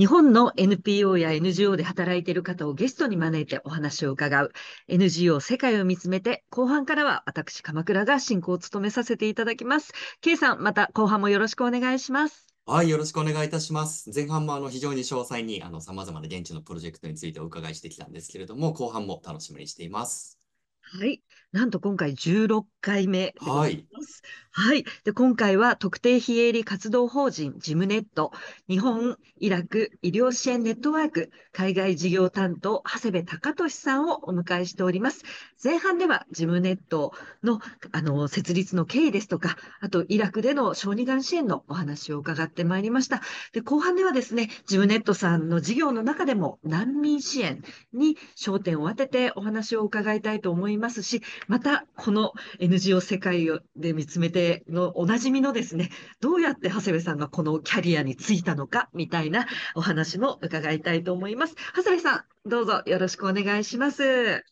日本の NPO や NGO で働いている方をゲストに招いてお話を伺う NGO 世界を見つめて後半からは私鎌倉が進行を務めさせていただきます。K さんまた後半もよろしくお願いします。はい、よろしくお願いいたします。前半もあの非常に詳細にあの様々な現地のプロジェクトについてお伺いしてきたんですけれども、後半も楽しみにしています。はい、なんと今回16回目でございます。はいはい。で、今回は特定非営利活動法人ジムネット、日本、イラク医療支援ネットワーク、海外事業担当、長谷部隆俊さんをお迎えしております。前半ではジムネットの、あの、設立の経緯ですとか、あと、イラクでの小児がん支援のお話を伺ってまいりました。で、後半ではですね、ジムネットさんの事業の中でも難民支援に焦点を当ててお話を伺いたいと思いますし、また、この NGO 世界で見つめてでのおなじみのですね、どうやって長谷部さんがこのキャリアに就いたのかみたいなお話も伺いたいと思います。長谷部さん、どうぞよろしくお願いします。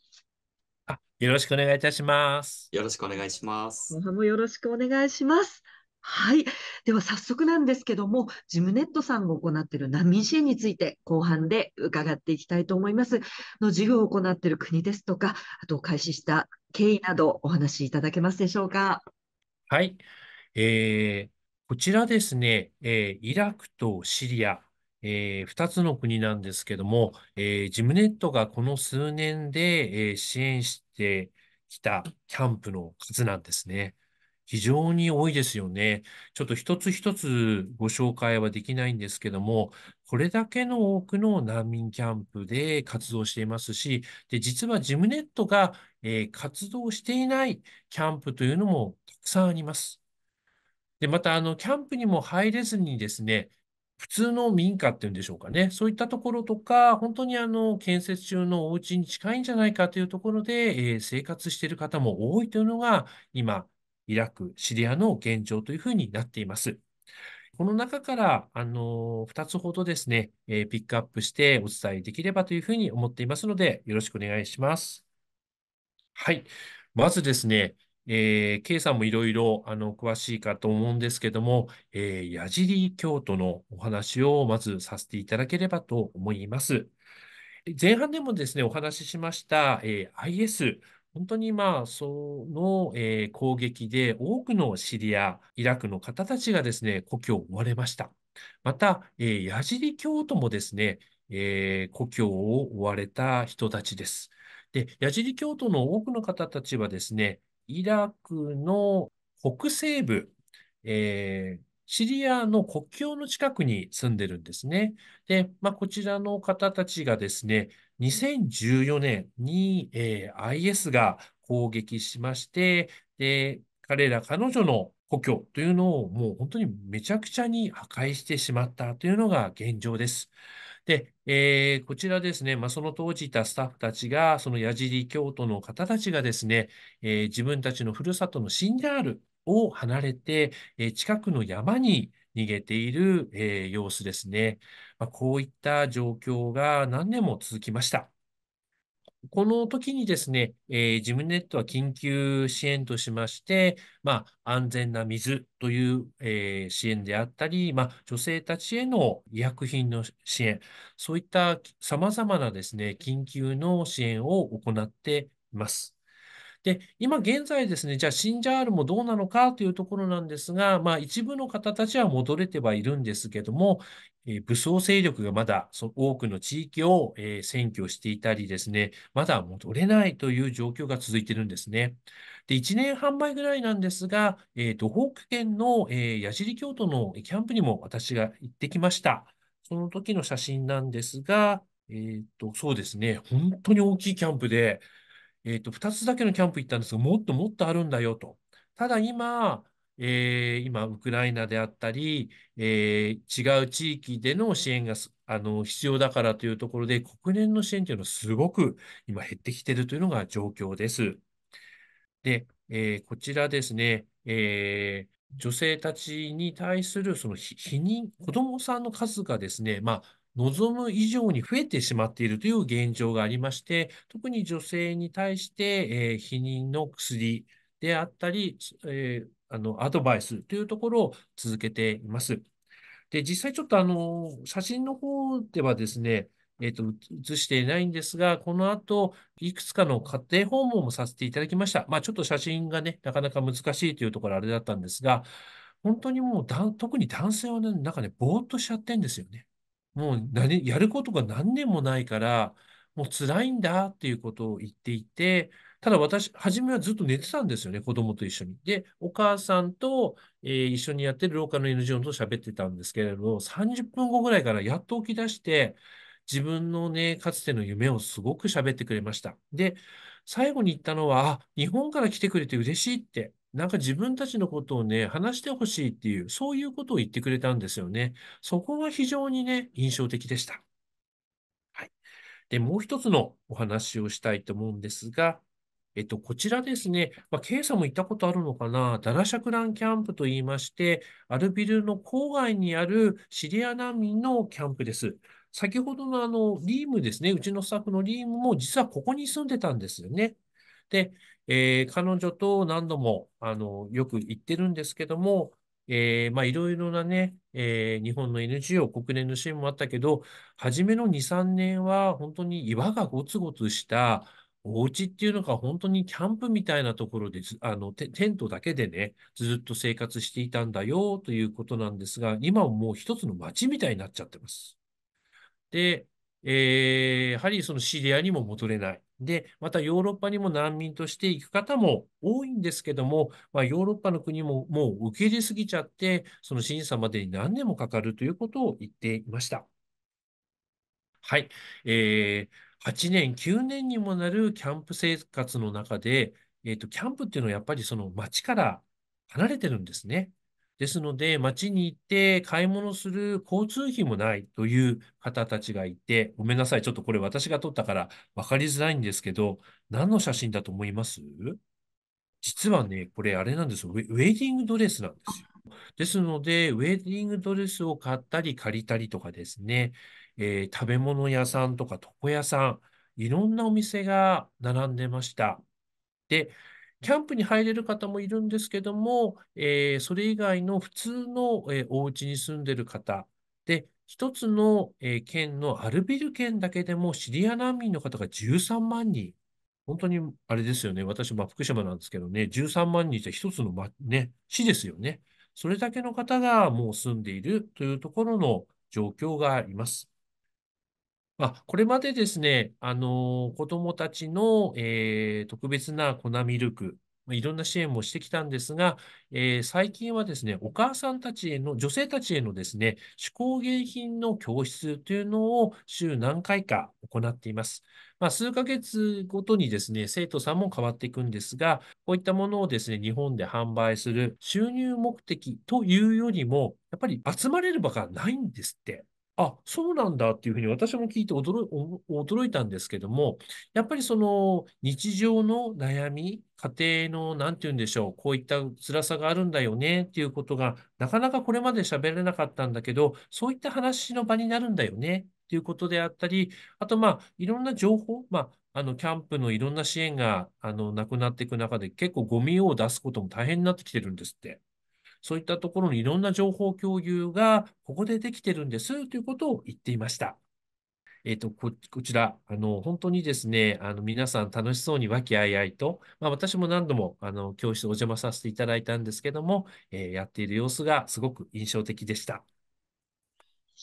あよろしくお願いいたします。よろしくお願いします。後半もよろしくお願いします。はい。では早速なんですけども、ジムネットさんが行っている難民支援について後半で伺っていきたいと思います。の事業を行っている国ですとか、あと開始した経緯などお話しいただけますでしょうか。はい。えーこちらですね、えーイラクとシリア、え2つの国なんですけども、えージムネットがこの数年で、えー支援してきたキャンプの数なんですね。非常に多いですよね。ちょっと一つ一つご紹介はできないんですけども、これだけの多くの難民キャンプで活動していますし、で、実はジムネットが、えー活動していないキャンプというのもさんあります。で、また、あの、キャンプにも入れずにですね、普通の民家っていうんでしょうかね。そういったところとか、本当にあの、建設中のお家に近いんじゃないかというところで、えー、生活している方も多いというのが、今、イラク、シリアの現状というふうになっています。この中から、あの2つほどですね、えー、ピックアップしてお伝えできればというふうに思っていますので、よろしくお願いします。はい。まずですね、えー、K さんもいろいろあの詳しいかと思うんですけども、えー、矢尻京都のお話をまずさせていただければと思います。前半でもですね、お話ししました、えー、IS、本当にまあ、その、えー、攻撃で多くのシリア、イラクの方たちがですね、故郷を追われました。また、えー、矢尻京都もですね、えー、故郷を追われた人たちです。で、矢尻京都の多くの方たちはですね、イラクの北西部、えー、シリアの国境の近くに住んでるんですね。で、まあ、こちらの方たちがですね、2014年に、えー、IS が攻撃しまして、で、彼ら彼女の故郷というのをもう本当にめちゃくちゃに破壊してしまったというのが現状です。で、えー、こちらですね、まあ、その当時いたスタッフたちが、その矢尻京都の方たちがですね、えー、自分たちのふるさとのシンダールを離れて、えー、近くの山に逃げている、え様子ですね。まあ、こういった状況が何年も続きました。この時にですね、えー、ジムネットは緊急支援としまして、まあ、安全な水という、えー、支援であったり、まあ、女性たちへの医薬品の支援、そういった様々なですね、緊急の支援を行っています。で、今現在ですね、じゃあシンジャールもどうなのかというところなんですが、まあ一部の方たちは戻れてはいるんですけども、え武装勢力がまだそ多くの地域を、え占拠していたりですね、まだ戻れないという状況が続いているんですね。で、1年半前ぐらいなんですが、えー、と北県の、えー、矢尻京都のキャンプにも私が行ってきました。その時の写真なんですが、えっ、と、そうですね、本当に大きいキャンプで、えっ、ー、と、2つだけのキャンプ行ったんですが、もっともっとあるんだよと。ただ今、えー、今、ウクライナであったり、えー、違う地域での支援があの必要だからというところで、国連の支援というのはすごく今減ってきているというのが状況です。で、えー、こちらですね、えー、女性たちに対するその避妊、子どもさんの数がですね、まあ、望む以上に増えてしまっているという現状がありまして、特に女性に対して、えー、避妊の薬であったり、えー、あのアドバイスというところを続けています。で、実際ちょっとあの、写真の方ではですね、えっ、ー、と、映していないんですが、この後、いくつかの家庭訪問もさせていただきました。まあ、ちょっと写真がね、なかなか難しいというところあれだったんですが、本当にもうだ、特に男性はね、なんかね、ぼーっとしちゃってんですよね。もう何、やることが何年もないから、もう辛いんだっていうことを言っていて、ただ私、初めはずっと寝てたんですよね、子供と一緒に。で、お母さんと、えー、一緒にやってる廊下の NGO と喋ってたんですけれど30分後ぐらいからやっと起き出して、自分のね、かつての夢をすごく喋ってくれました。で、最後に言ったのは、あ、日本から来てくれて嬉しいって。なんか自分たちのことをね、話してほしいっていう、そういうことを言ってくれたんですよね。そこが非常にね、印象的でした。はい。で、もう一つのお話をしたいと思うんですが、えっと、こちらですね、まあ、ケイさんも行ったことあるのかな、ダラシャクランキャンプといいまして、アルビルの郊外にあるシリア難民のキャンプです。先ほどのあの、リームですね、うちのスタッフのリームも実はここに住んでたんですよね。で、えー、彼女と何度も、あの、よく行ってるんですけども、えー、まあ、いろいろなね、えー、日本の NGO、国連の支援もあったけど、初めの2、3年は本当に岩がゴツゴツしたお家っていうのが本当にキャンプみたいなところであのテ、テントだけでね、ずっと生活していたんだよということなんですが、今はもう一つの街みたいになっちゃってます。で、えー、やはりそのシリアにも戻れない。で、またヨーロッパにも難民として行く方も多いんですけども、まあ、ヨーロッパの国ももう受け入れすぎちゃって、その審査までに何年もかかるということを言っていました。はい。えー、8年、9年にもなるキャンプ生活の中で、えっ、ー、と、キャンプっていうのはやっぱりその街から離れてるんですね。ですので、街に行って買い物する交通費もないという方たちがいて、ごめんなさい、ちょっとこれ私が撮ったから分かりづらいんですけど、何の写真だと思います実はね、これあれなんですよ。ウェディングドレスなんですよ。ですので、ウェディングドレスを買ったり借りたりとかですね、えー、食べ物屋さんとか床屋さん、いろんなお店が並んでました。で、キャンプに入れる方もいるんですけども、えー、それ以外の普通の、えー、お家に住んでる方で、一つの、えー、県のアルビル県だけでもシリア難民の方が13万人。本当にあれですよね。私、福島なんですけどね、13万人って一つの、ま、ね、市ですよね。それだけの方がもう住んでいるというところの状況があります。あ、これまでですね、あの、子供たちの、えー、特別な粉ミルク、いろんな支援もしてきたんですが、えー、最近はですね、お母さんたちへの、女性たちへのですね、手工芸品の教室というのを週何回か行っています。まあ、数ヶ月ごとにですね、生徒さんも変わっていくんですが、こういったものをですね、日本で販売する収入目的というよりも、やっぱり集まれる場がないんですって。あ、そうなんだっていうふうに私も聞いて驚驚いたんですけども、やっぱりその日常の悩み、家庭の何て言うんでしょう、こういった辛さがあるんだよねっていうことが、なかなかこれまで喋れなかったんだけど、そういった話の場になるんだよねっていうことであったり、あとまあ、いろんな情報、まあ、あの、キャンプのいろんな支援が、あの、なくなっていく中で、結構ゴミを出すことも大変になってきてるんですって。そういったところにいろんな情報共有がここでできてるんですということを言っていました。えっと、こちら、あの、本当にですね、あの、皆さん楽しそうに和気あいあいと、まあ、私も何度も、あの、教室お邪魔させていただいたんですけども、えー、やっている様子がすごく印象的でした。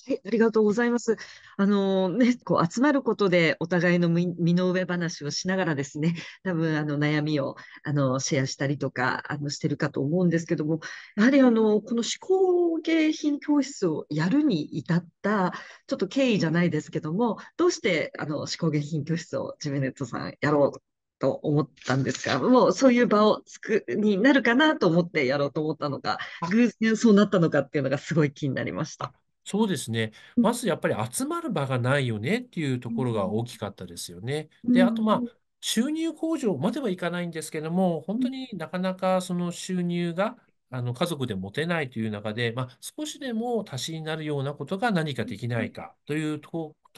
はい、ありがとうございます。あのね、こう集まることでお互いの身の上話をしながらですね、多分あの悩みをあのシェアしたりとかあのしてるかと思うんですけども、やはりあのこの思考芸品教室をやるに至ったちょっと経緯じゃないですけども、どうしてあの思考芸品教室をジメネットさんやろうと思ったんですが、もうそういう場をつくになるかなと思ってやろうと思ったのか、偶然そうなったのかっていうのがすごい気になりました。そうですね。まずやっぱり集まる場がないよねっていうところが大きかったですよね。で、あとまあ、収入向上まではいかないんですけども、本当になかなかその収入があの家族で持てないという中で、まあ、少しでも足しになるようなことが何かできないかというと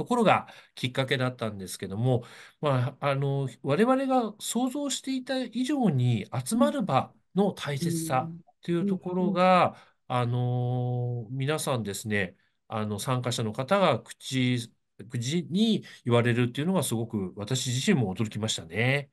ころがきっかけだったんですけども、まあ、あの我々が想像していた以上に集まる場の大切さというところがあの皆さんですね、あの参加者の方が口、口に言われるっていうのがすごく私自身も驚きましたね。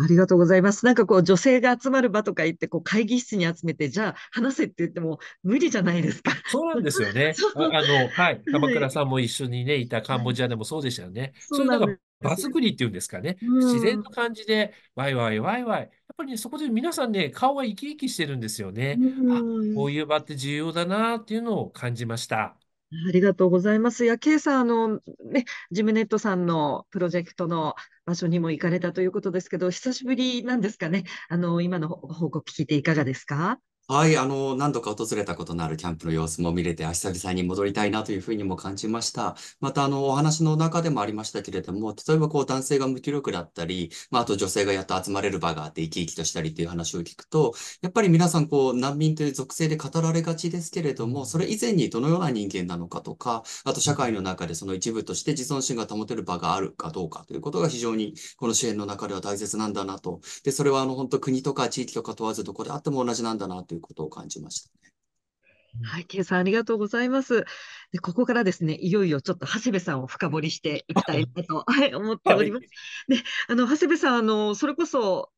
ありがとうございます。なんかこう女性が集まる場とか言ってこう会議室に集めてじゃあ話せって言っても無理じゃないですか。そうなんですよね。あのはい、鎌倉さんも一緒にねいたカンボジアでもそうでしたよね。そうなんのが場作りっていうんですかね、自然の感じで、ワイワイワイワイ。やっぱり、ね、そこで皆さんね、顔が生き生きしてるんですよね。あ、こういう場って重要だなっていうのを感じました。ありがとうございます。いや、ケイさん、あの、ね、ジムネットさんのプロジェクトの場所にも行かれたということですけど、久しぶりなんですかね。あの、今の報告聞いていかがですかはい、あの、何度か訪れたことのあるキャンプの様子も見れて、久々に戻りたいなというふうにも感じました。また、あの、お話の中でもありましたけれども、例えばこう、男性が無気力だったり、まあ、あと女性がやっと集まれる場があって生き生きとしたりという話を聞くと、やっぱり皆さんこう、難民という属性で語られがちですけれども、それ以前にどのような人間なのかとか、あと社会の中でその一部として自尊心が保てる場があるかどうかということが非常に、この支援の中では大切なんだなと。で、それはあの、本当国とか地域とか問わずどこであっても同じなんだなといういうことを感じましたね。はい、ケイさんありがとうございます。で、ここからですね、いよいよちょっと長谷部さんを深掘りしていきたいなと、はい、思っております。で、あの、長谷部さん、あの、それこそ、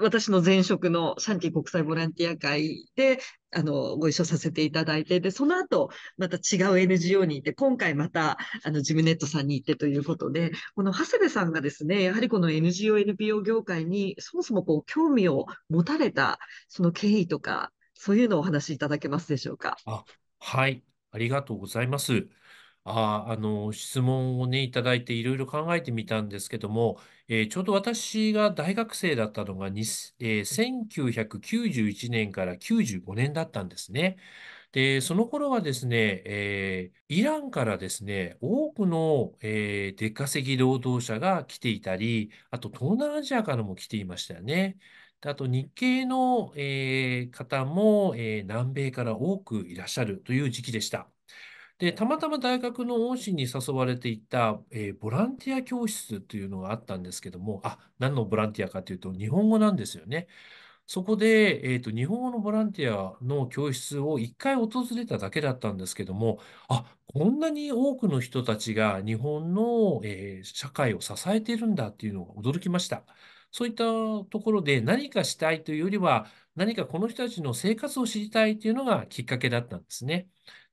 私の前職のシャンティ国際ボランティア会で、あの、ご一緒させていただいて、で、その後、また違う NGO に行って、今回また、あの、ジムネットさんに行ってということで、この長谷部さんがですね、やはりこの NGO、NPO 業界に、そもそもこう、興味を持たれた、その経緯とか、そういうのをお話しいただけますでしょうか。あ、はい、ありがとうございます。あ、あの、質問をね、いただいていろいろ考えてみたんですけども、えーちょうど私が大学生だったのが、えー1991年から95年だったんですね。で、その頃はですね、えーイランからですね、多くの、えー出稼ぎ労働者が来ていたり、あと東南アジアからも来ていましたよね。あと日系の、えー、方も、えー、南米から多くいらっしゃるという時期でした。で、たまたま大学の恩師に誘われていた、えー、ボランティア教室というのがあったんですけども、あ、何のボランティアかというと日本語なんですよね。そこで、えーと、日本語のボランティアの教室を一回訪れただけだったんですけども、あ、こんなに多くの人たちが日本の、えー、社会を支えているんだっていうのが驚きました。そういったところで何かしたいというよりは、何かこの人たちの生活を知りたいというのがきっかけだったんですね。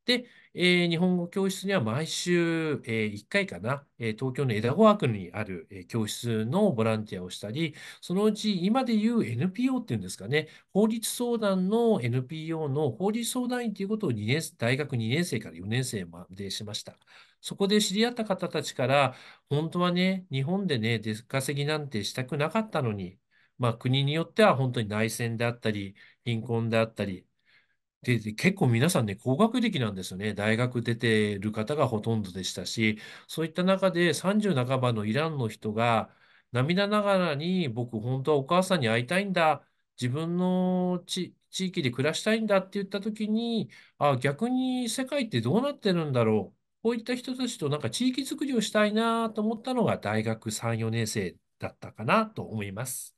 で、えー、日本語教室には毎週、えー、1回かな、えー、東京の枝川区にある、えー、教室のボランティアをしたり、そのうち今でいう NPO っていうんですかね、法律相談の NPO の法律相談員ということを2年大学2年生から4年生までしました。そこで知り合った方たちから、本当はね、日本でね、出稼ぎなんてしたくなかったのに、まあ、国によっては本当に内戦であったり、貧困であったり、で、で結構皆さんね、高学歴なんですよね。大学出てる方がほとんどでしたし、そういった中で30半ばのイランの人が、涙ながらに僕、本当はお母さんに会いたいんだ、自分の地域で暮らしたいんだって言った時に、あ、逆に世界ってどうなってるんだろう。こういった人たちとなんか地域づくりをしたいなと思ったのが大学3、4年生だったかなと思います。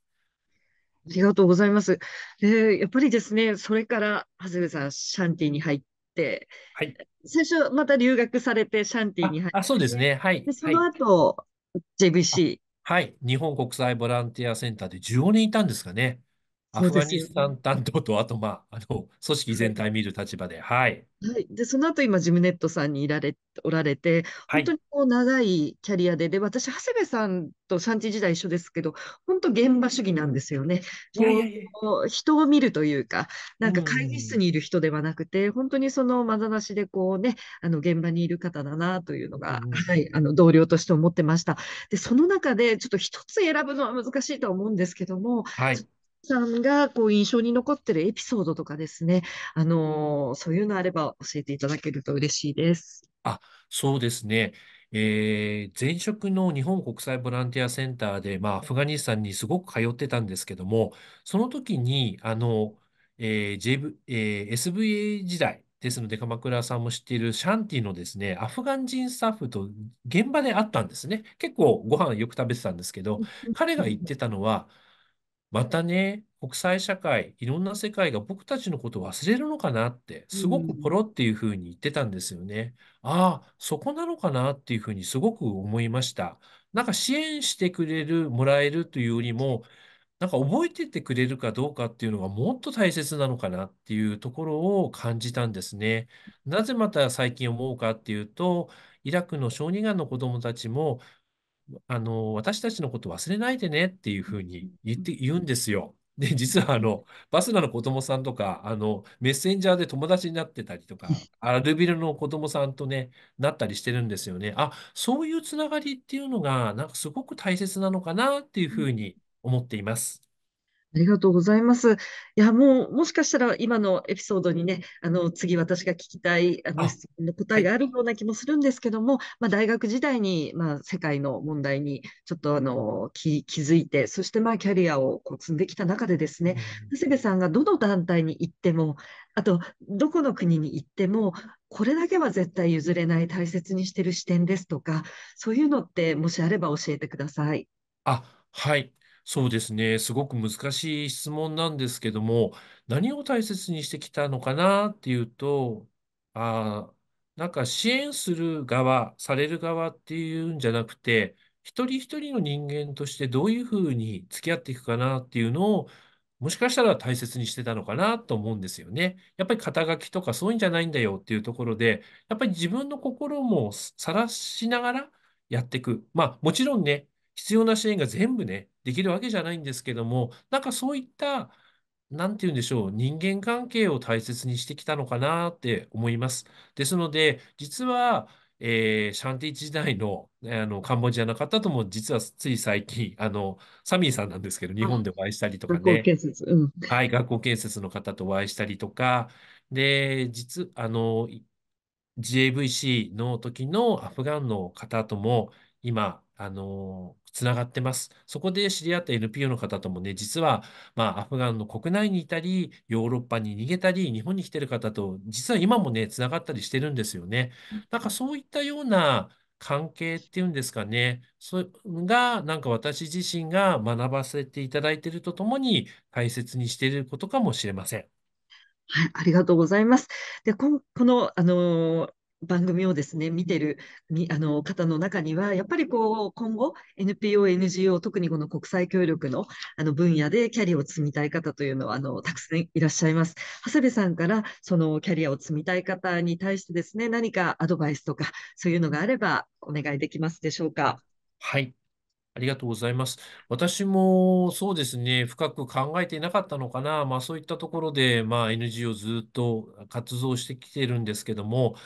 ありがとうございます。で、やっぱりですね、それから、長谷部さん、シャンティに入って、はい。最初、また留学されて、シャンティに入ってあ、そうですね。はい。で、その後、は JBC。はい。日本国際ボランティアセンターで15年いたんですかね。アフガニスタン担当と、あと、まあ、あの、組織全体見る立場で、はい。はい、で、その後、今、ジムネットさんにいられ、おられて、本当にこう長いキャリアで、で、私、長谷部さんと産地時代一緒ですけど、本当、現場主義なんですよね。いこう人を見るというか、なんか会議室にいる人ではなくて、本当にそのまざなしで、こうね、あの、現場にいる方だなというのが、はい、あの、同僚として思ってました。で、その中で、ちょっと一つ選ぶのは難しいとは思うんですけども、はい。さんがこう印象に残ってるエピソードとかですね、あのー、そういうのあれば教えていただけると嬉しいです。あ、そうですね。えー、前職の日本国際ボランティアセンターで、まあ、アフガニスタンにすごく通ってたんですけども、その時に、あの、えー JV えー、SVA 時代ですので、鎌倉さんも知っているシャンティのですね、アフガン人スタッフと現場で会ったんですね。結構ご飯よく食べてたんですけど、彼が言ってたのは、またね、国際社会、いろんな世界が僕たちのことを忘れるのかなって、すごくポロっていうふうに言ってたんですよね。ああ、そこなのかなっていうふうにすごく思いました。なんか支援してくれる、もらえるというよりも、なんか覚えててくれるかどうかっていうのがもっと大切なのかなっていうところを感じたんですね。なぜまた最近思うかっていうと、イラクの小児がんの子どもたちもあの、私たちのこと忘れないでねっていうふうに言って、言うんですよ。で、実はあの、バスナの子供さんとか、あの、メッセンジャーで友達になってたりとか、アルビルの子供さんとね、なったりしてるんですよね。あ、そういうつながりっていうのが、なんかすごく大切なのかなっていうふうに思っています。ありがとうございます。いや、もう、もしかしたら今のエピソードにね、あの、次私が聞きたい、あの、あ質問の答えがあるような気もするんですけども、はい、まあ、大学時代に、まあ、世界の問題にちょっと、あの、気、気づいて、そして、まあ、キャリアをこう積んできた中でですね、長谷部さんがどの団体に行っても、あと、どこの国に行っても、これだけは絶対譲れない、大切にしてる視点ですとか、そういうのって、もしあれば教えてください。あ、はい。そうですね。すごく難しい質問なんですけども、何を大切にしてきたのかなっていうと、あなんか支援する側、される側っていうんじゃなくて、一人一人の人間としてどういうふうに付き合っていくかなっていうのを、もしかしたら大切にしてたのかなと思うんですよね。やっぱり肩書きとかそういうんじゃないんだよっていうところで、やっぱり自分の心もさらしながらやっていく。まあもちろんね、必要な支援が全部ね、できるわけじゃないんですけども、なんかそういった、なんて言うんでしょう、人間関係を大切にしてきたのかなって思います。ですので、実は、えー、シャンティ時代のあのカンボジアの方とも実はつい最近あのサミーさんなんですけど日本でお会いしたりとかね学校建設、うん、はい学校建設の方とお会いしたりとかで実あの JVC の時のアフガンの方とも今あの、つながってます。そこで知り合った NPO の方ともね、実は、まあ、アフガンの国内にいたり、ヨーロッパに逃げたり、日本に来てる方と、実は今もね、つながったりしてるんですよね。なんかそういったような関係っていうんですかね、それが、なんか私自身が学ばせていただいているとともに、大切にしていることかもしれません。はい、ありがとうございます。で、ここの、あのー番組をですね、見てるあの方の中には、やっぱりこう、今後 NPO、NGO、特にこの国際協力のあの分野でキャリアを積みたい方というのは、あの、たくさんいらっしゃいます。長谷部さんから、そのキャリアを積みたい方に対してですね、何かアドバイスとか、そういうのがあればお願いできますでしょうか。はい。ありがとうございます。私もそうですね、深く考えていなかったのかな、まあそういったところで、まあ NGO ずっと活動してきているんですけども、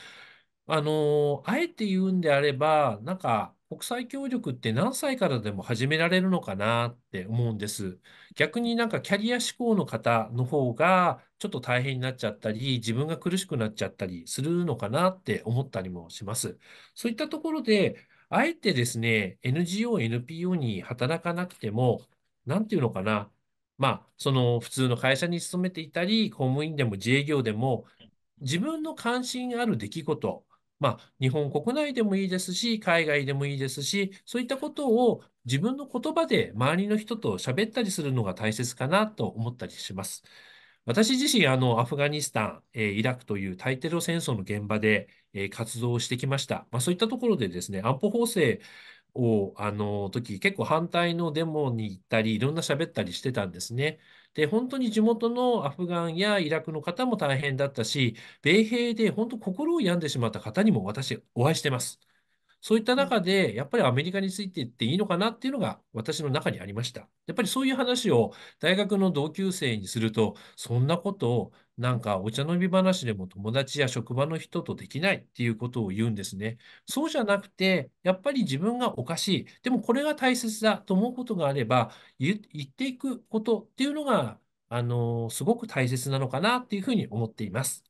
あのあえて言うんであれば、なんか、国際協力って何歳からでも始められるのかなって思うんです。逆になんかキャリア志向の方の方がちょっと大変になっちゃったり、自分が苦しくなっちゃったりするのかなって思ったりもします。そういったところで、あえてですね、NGO、NPO に働かなくても、なんていうのかな、まあ、その普通の会社に勤めていたり、公務員でも自営業でも、自分の関心ある出来事、まあ、日本国内でもいいですし、海外でもいいですし、そういったことを自分の言葉で周りの人と喋ったりするのが大切かなと思ったりします。私自身、あの、アフガニスタン、えー、イラクという大テロ戦争の現場で、えー、活動をしてきました。まあ、そういったところでですね、安保法制を、あの、時、結構反対のデモに行ったり、いろんな喋ったりしてたんですね。で、本当に地元のアフガンやイラクの方も大変だったし、米兵で本当心を病んでしまった方にも私、お会いしてます。そういった中で、やっぱりアメリカについていっていいのかなっていうのが私の中にありました。やっぱりそういう話を大学の同級生にすると、そんなことをなんかお茶飲み話でも友達や職場の人とできないっていうことを言うんですね。そうじゃなくて、やっぱり自分がおかしい。でもこれが大切だと思うことがあれば、言っていくことっていうのが、あの、すごく大切なのかなっていうふうに思っています。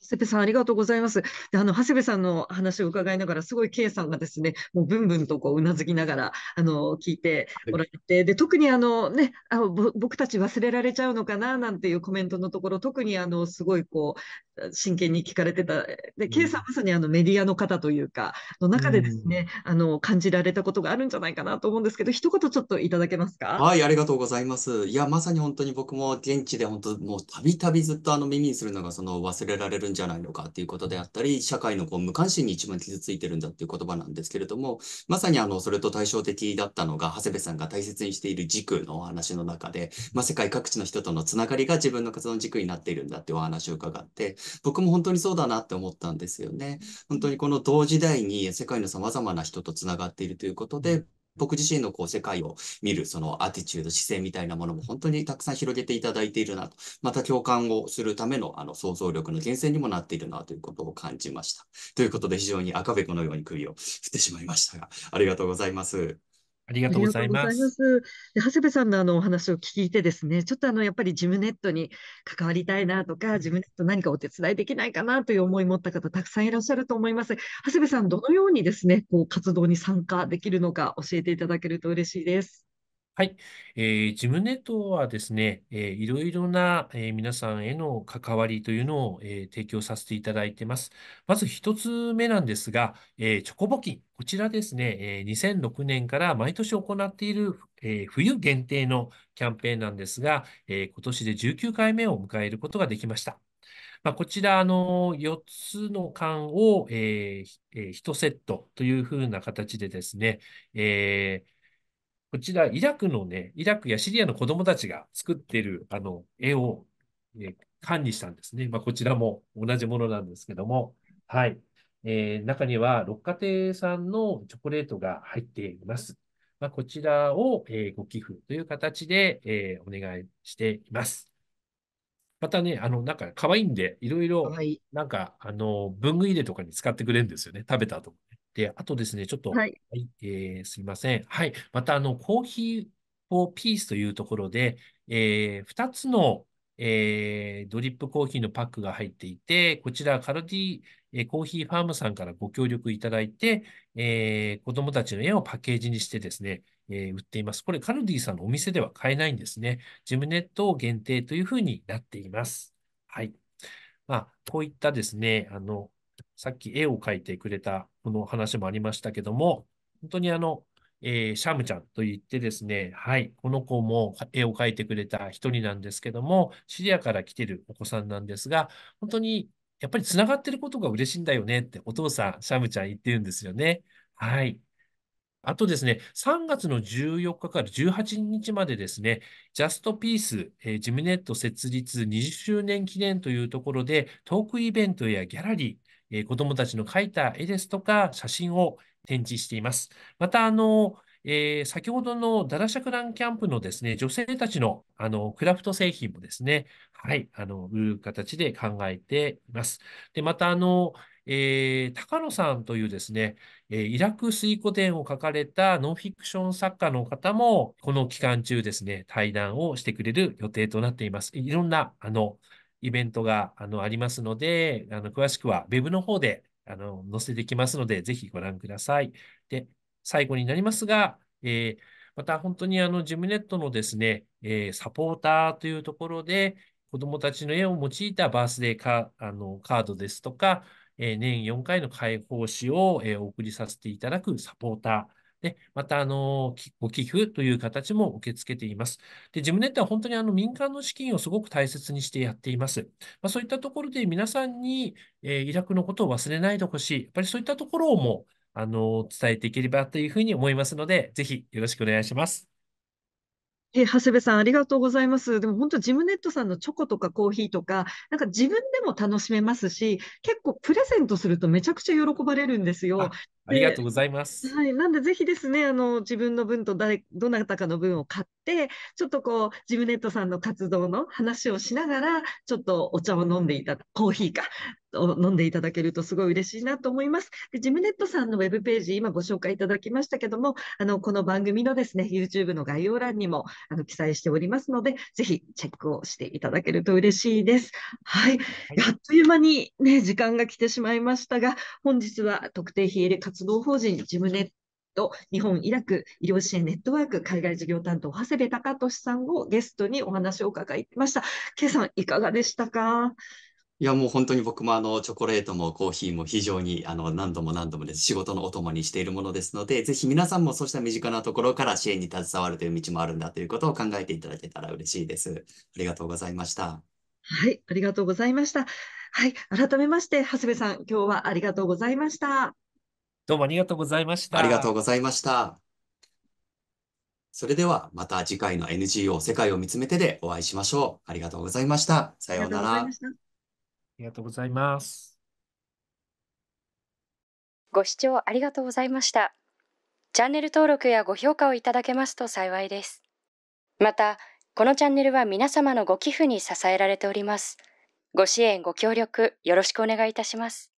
瀬部さん、ありがとうございます。であの、長谷部さんの話を伺いながら、すごい K さんがですね、もうブンブンとこう、うなずきながら、あの、聞いておられて、はい、で、特にあの、ね、あの僕たち忘れられちゃうのかな、なんていうコメントのところ、特にあの、すごいこう、真剣に聞かれてた。で、うん、K さんまさにあの、メディアの方というか、の中でですね、うん、あの、感じられたことがあるんじゃないかなと思うんですけど、一言ちょっといただけますかはい、ありがとうございます。いや、まさに本当に僕も現地で本当、もうたびたびずっとあの、耳にするのが、その、忘れられるるんじゃないのかっていうことであったり、社会のこう無関心に一番傷ついてるんだっていう言葉なんですけれども、まさにあの、それと対照的だったのが、長谷部さんが大切にしている軸のお話の中で、まあ、世界各地の人とのつながりが自分の活動の軸になっているんだっていうお話を伺って、僕も本当にそうだなって思ったんですよね。本当にこの同時代に世界の様々な人とつながっているということで、僕自身のこう世界を見るそのアティチュード、姿勢みたいなものも本当にたくさん広げていただいているなと、また共感をするためのあの想像力の源泉にもなっているなということを感じました。ということで非常に赤べこのように首を振ってしまいましたが、ありがとうございます。ありがとうございます。ますで長谷部さんのあのお話を聞いてですね、ちょっとあのやっぱりジムネットに関わりたいなとか、ジムネット何かお手伝いできないかなという思いを持った方、たくさんいらっしゃると思います。長谷部さん、どのようにですね、こう活動に参加できるのか教えていただけると嬉しいです。はい。えー、ジムネットはですね、えー、いろいろな、えー、皆さんへの関わりというのを、えー、提供させていただいています。まず一つ目なんですが、えー、チョコ募金。こちらですね、えー、2006年から毎年行っている、えー、冬限定のキャンペーンなんですが、えー、今年で19回目を迎えることができました。まあ、こちら、あの、4つの缶を、えーえー、1セットというふうな形でですね、えーこちら、イラクのね、イラクやシリアの子供たちが作っている、あの、絵を、ね、管理したんですね。まあ、こちらも同じものなんですけども、はい。えー、中には、六花亭さんのチョコレートが入っています。まあ、こちらを、えー、ご寄付という形で、えー、お願いしています。またね、あの、なんか可愛いんで、いろいろ、なんか、あの、文具入れとかに使ってくれるんですよね。食べた後。で、あとですね、ちょっと、はい、はい、えー、すいません。はい。また、あの、コーヒーフォーピースというところで、えー、2つの、えー、ドリップコーヒーのパックが入っていて、こちら、カルディ、えー、コーヒーファームさんからご協力いただいて、えー、子供たちの絵をパッケージにしてですね、えー、売っています。これ、カルディさんのお店では買えないんですね。ジムネット限定というふうになっています。はい。まあ、こういったですね、あの、さっき絵を描いてくれたこの話もありましたけども、本当にあの、えー、シャムちゃんと言ってですね、はい、この子も絵を描いてくれた一人なんですけども、シリアから来てるお子さんなんですが、本当にやっぱりつながってることが嬉しいんだよねってお父さん、シャムちゃん言ってるんですよね。はい。あとですね、3月の14日から18日までですね、ジャストピース、えー、ジムネット設立20周年記念というところで、トークイベントやギャラリー、えー、子供たちの描いた絵ですとか写真を展示しています。また、あの、えー、先ほどのダラシャクランキャンプのですね、女性たちのあのクラフト製品もですね、はい、あの、売る形で考えています。で、また、あの、えー、高野さんというですね、えー、イラク水湖伝を書かれたノンフィクション作家の方も、この期間中ですね、対談をしてくれる予定となっています。いろんな、あの、イベントがあのありますので、あの詳しくは Web の方であの載せてきますので、ぜひご覧ください。で、最後になりますが、えー、また本当にあのジムネットのですね、えー、サポーターというところで、子どもたちの絵を用いたバースデーカあのカードですとか、えー、年4回の開放誌を、えお送りさせていただくサポーター、で、また、あの、ご寄付という形も受け付けています。で、ジムネットは本当にあの民間の資金をすごく大切にしてやっています。まあ、そういったところで皆さんに、えー、イラクのことを忘れないでほしい。やっぱりそういったところをも、あの、伝えていければというふうに思いますので、ぜひよろしくお願いします。え、長谷部さん、ありがとうございます。でも本当、ジムネットさんのチョコとかコーヒーとか、なんか自分でも楽しめますし、結構プレゼントするとめちゃくちゃ喜ばれるんですよ。ありがとうございます。はい、なんでぜひですね、あの自分の分と誰どなたかの分を買って、ちょっとこうジムネットさんの活動の話をしながら、ちょっとお茶を飲んでいたコーヒーか飲んでいただけるとすごい嬉しいなと思います。でジムネットさんのウェブページ、今ご紹介いただきましたけども、あのこの番組のですね、YouTube の概要欄にもあの記載しておりますので、ぜひチェックをしていただけると嬉しいです。はい、はい、あっという間にね、時間が来てしまいましたが、本日は特定非営利活活動法人ジムネット日本イラク医療支援ネットワーク海外事業担当長谷部隆俊さんをゲストにお話を伺いました。K さんいかがでしたかいや、もう本当に僕もあの、チョコレートもコーヒーも非常にあの、何度も何度もです。仕事のお供にしているものですので、ぜひ皆さんもそうした身近なところから支援に携わるという道もあるんだということを考えていただけたら嬉しいです。ありがとうございました。はい、ありがとうございました。はい、改めまして、長谷部さん、今日はありがとうございました。どうもありがとうございました。ありがとうございました。それではまた次回の NGO 世界を見つめてでお会いしましょう。ありがとうございました。さようなら。ありがとうございます。ご視聴ありがとうございました。チャンネル登録やご評価をいただけますと幸いです。また、このチャンネルは皆様のご寄付に支えられております。ご支援、ご協力、よろしくお願いいたします。